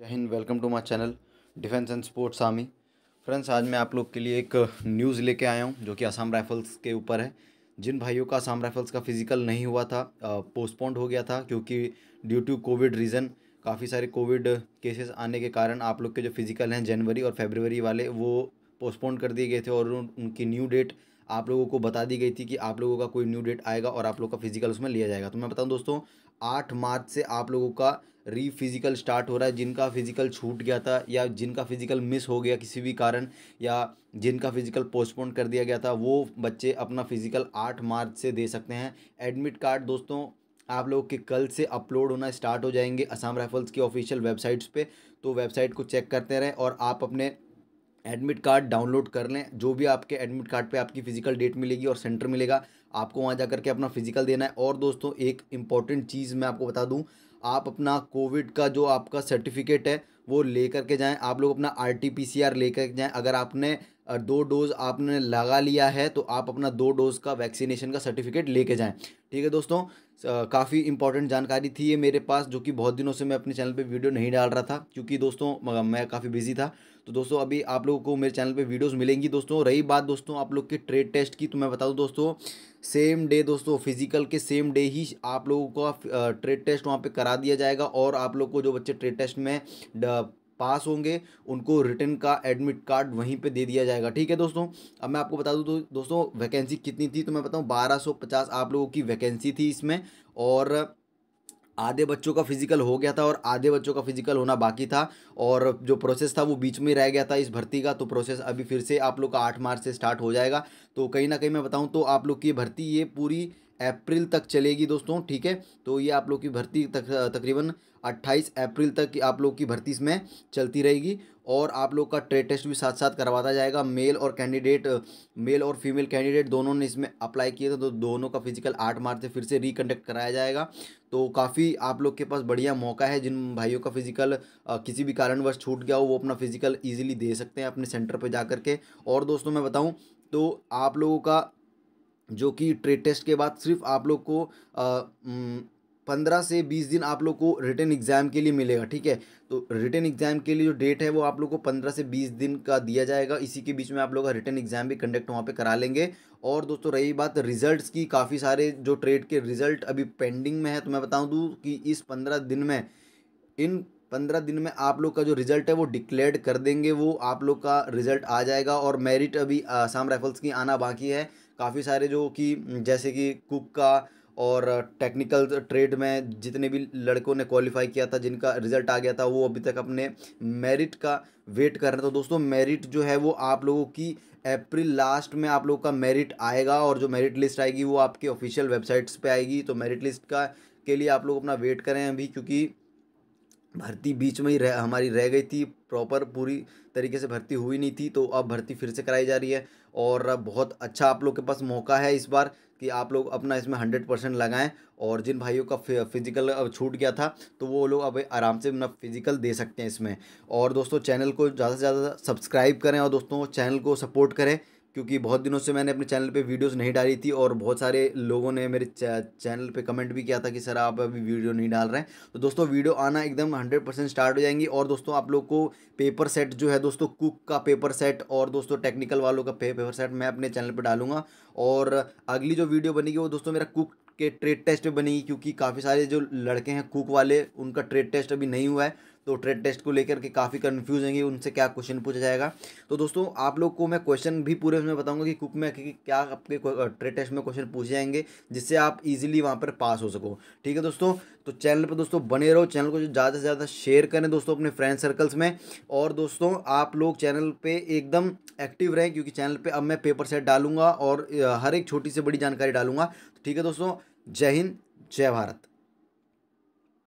जय हिंद welcome to my channel defence and sports army friends आज मैं आप लोग के लिए एक न्यूज़ लेके आया हूँ जो कि आसाम राइफल्स के ऊपर है जिन भाइयों का आसाम राइफल्स का फिजिकल नहीं हुआ था पोस्टपोन्ड हो गया था क्योंकि ड्यू टू कोविड रीज़न काफ़ी सारे कोविड केसेस आने के कारण आप लोग के जो फिज़िकल हैं जनवरी और फेबरवरी वाले वो पोस्टपोन कर दिए गए थे और उनकी न्यू डेट आप लोगों को बता दी गई थी कि आप लोगों का कोई न्यू डेट आएगा और आप लोग का फिजिकल उसमें लिया जाएगा तो मैं बताऊँ दोस्तों आठ मार्च से आप लोगों का री फिजिकल स्टार्ट हो रहा है जिनका फिजिकल छूट गया था या जिनका फिजिकल मिस हो गया किसी भी कारण या जिनका फिजिकल पोस्टपोन कर दिया गया था वो बच्चे अपना फिजिकल आठ मार्च से दे सकते हैं एडमिट कार्ड दोस्तों आप लोग के कल से अपलोड होना स्टार्ट हो जाएंगे असम राइफल्स की ऑफिशियल वेबसाइट्स पे तो वेबसाइट को चेक करते रहें और आप अपने एडमिट कार्ड डाउनलोड कर लें जो भी आपके एडमिट कार्ड पे आपकी फ़िज़िकल डेट मिलेगी और सेंटर मिलेगा आपको वहाँ जा करके अपना फ़िज़िकल देना है और दोस्तों एक इंपॉर्टेंट चीज़ मैं आपको बता दूँ आप अपना कोविड का जो आपका सर्टिफिकेट है वो लेकर के जाएं आप लोग अपना R T P C R ले लेकर जाएँ अगर आपने दो डोज आपने लगा लिया है तो आप अपना दो डोज का वैक्सीनेशन का सर्टिफिकेट लेके जाएं ठीक है दोस्तों काफ़ी इंपॉर्टेंट जानकारी थी ये मेरे पास जो कि बहुत दिनों से मैं अपने चैनल पे वीडियो नहीं डाल रहा था क्योंकि दोस्तों मैं काफ़ी बिजी था तो दोस्तों अभी आप लोगों को मेरे चैनल पे वीडियोस मिलेंगी दोस्तों रही बात दोस्तों आप लोग के ट्रेड टेस्ट की तो मैं बता दूँ दोस्तों सेम डे दोस्तों फिजिकल के सेम डे ही आप लोगों का ट्रेड टेस्ट वहाँ पर करा दिया जाएगा और आप लोग को जो बच्चे ट्रेड टेस्ट में पास होंगे उनको रिटर्न का एडमिट कार्ड वहीं पे दे दिया जाएगा ठीक है दोस्तों अब मैं आपको बता दूँ तो दोस्तों वैकेंसी कितनी थी तो मैं बताऊँ 1250 आप लोगों की वैकेंसी थी इसमें और आधे बच्चों का फिजिकल हो गया था और आधे बच्चों का फिजिकल होना बाकी था और जो प्रोसेस था वो बीच में रह गया था इस भर्ती का तो प्रोसेस अभी फिर से आप लोग का आठ मार्च से स्टार्ट हो जाएगा तो कहीं ना कहीं मैं बताऊँ तो आप लोग की भर्ती ये पूरी अप्रैल तक चलेगी दोस्तों ठीक है तो ये आप लोग की भर्ती तक तकरीबन 28 अप्रैल तक आप लोग की भर्ती इसमें चलती रहेगी और आप लोग का ट्रेड टेस्ट भी साथ साथ करवाता जाएगा मेल और कैंडिडेट मेल और फीमेल कैंडिडेट दोनों ने इसमें अप्लाई किया था तो दोनों का फिजिकल आठ मार्च से फिर से रिकंडक्ट कराया जाएगा तो काफ़ी आप लोग के पास बढ़िया मौका है जिन भाइयों का फिजिकल किसी भी कारणवश छूट गया हो वो अपना फिजिकल ईजिली दे सकते हैं अपने सेंटर पर जा के और दोस्तों मैं बताऊँ तो आप लोगों का जो कि ट्रेड टेस्ट के बाद सिर्फ आप लोग को पंद्रह से बीस दिन आप लोग को रिटर्न एग्ज़ाम के लिए मिलेगा ठीक है तो रिटर्न एग्ज़ाम के लिए जो डेट है वो आप लोग को पंद्रह से बीस दिन का दिया जाएगा इसी के बीच में आप लोग का रिटर्न एग्ज़ाम भी कंडक्ट वहाँ पे करा लेंगे और दोस्तों रही बात रिजल्ट्स की काफ़ी सारे जो ट्रेड के रिजल्ट अभी पेंडिंग में है तो मैं बताऊँ दूँ कि इस पंद्रह दिन में इन पंद्रह दिन में आप लोग का जो रिज़ल्ट है वो डिक्लेयर कर देंगे वो आप लोग का रिज़ल्ट आ जाएगा और मेरिट अभी आसाम राइफल्स की आना बाकी है काफ़ी सारे जो कि जैसे कि कुक का और टेक्निकल ट्रेड में जितने भी लड़कों ने क्वालिफाई किया था जिनका रिजल्ट आ गया था वो अभी तक अपने मेरिट का वेट कर रहे थे तो दोस्तों मेरिट जो है वो आप लोगों की अप्रैल लास्ट में आप लोगों का मेरिट आएगा और जो मेरिट लिस्ट आएगी वो आपके ऑफिशियल वेबसाइट्स पे आएगी तो मेरिट लिस्ट का के लिए आप लोग अपना वेट करें अभी क्योंकि भर्ती बीच में ही रह हमारी रह गई थी प्रॉपर पूरी तरीके से भर्ती हुई नहीं थी तो अब भर्ती फिर से कराई जा रही है और बहुत अच्छा आप लोग के पास मौका है इस बार कि आप लोग अपना इसमें हंड्रेड परसेंट लगाएँ और जिन भाइयों का फिजिकल छूट गया था तो वो लोग अब आराम से अपना फिजिकल दे सकते हैं इसमें और दोस्तों चैनल को ज़्यादा से ज़्यादा सब्सक्राइब करें और दोस्तों चैनल को सपोर्ट करें क्योंकि बहुत दिनों से मैंने अपने चैनल पे वीडियोस नहीं डाली थी और बहुत सारे लोगों ने मेरे चैनल पे कमेंट भी किया था कि सर आप अभी वीडियो नहीं डाल रहे हैं तो दोस्तों वीडियो आना एकदम 100 परसेंट स्टार्ट हो जाएंगी और दोस्तों आप लोग को पेपर सेट जो है दोस्तों कुक का पेपर सेट और दोस्तों टेक्निकल वालों का पेपर सेट मैं अपने चैनल पर डालूंगा और अगली जो वीडियो बनेगी वो दोस्तों मेरा कुक के ट्रेड टेस्ट बनेगी क्योंकि काफ़ी सारे जो लड़के हैं कुक वाले उनका ट्रेड टेस्ट अभी नहीं हुआ है तो ट्रेड टेस्ट को लेकर के काफ़ी कन्फ्यूज हैं उनसे क्या क्वेश्चन पूछा जाएगा तो दोस्तों आप लोग को मैं क्वेश्चन भी पूरे उसमें बताऊंगा कि कुक में कि क्या आपके ट्रेड टेस्ट में क्वेश्चन पूछे जाएंगे जिससे आप इजीली वहाँ पर पास हो सको ठीक है दोस्तों तो चैनल पर दोस्तों बने रहो चैनल को ज़्यादा से ज़्यादा शेयर करें दोस्तों अपने फ्रेंड सर्कल्स में और दोस्तों आप लोग चैनल पर एकदम एक्टिव रहें क्योंकि चैनल पर अब मैं पेपर सेट डालूंगा और हर एक छोटी से बड़ी जानकारी डालूंगा ठीक है दोस्तों जय हिंद जय भारत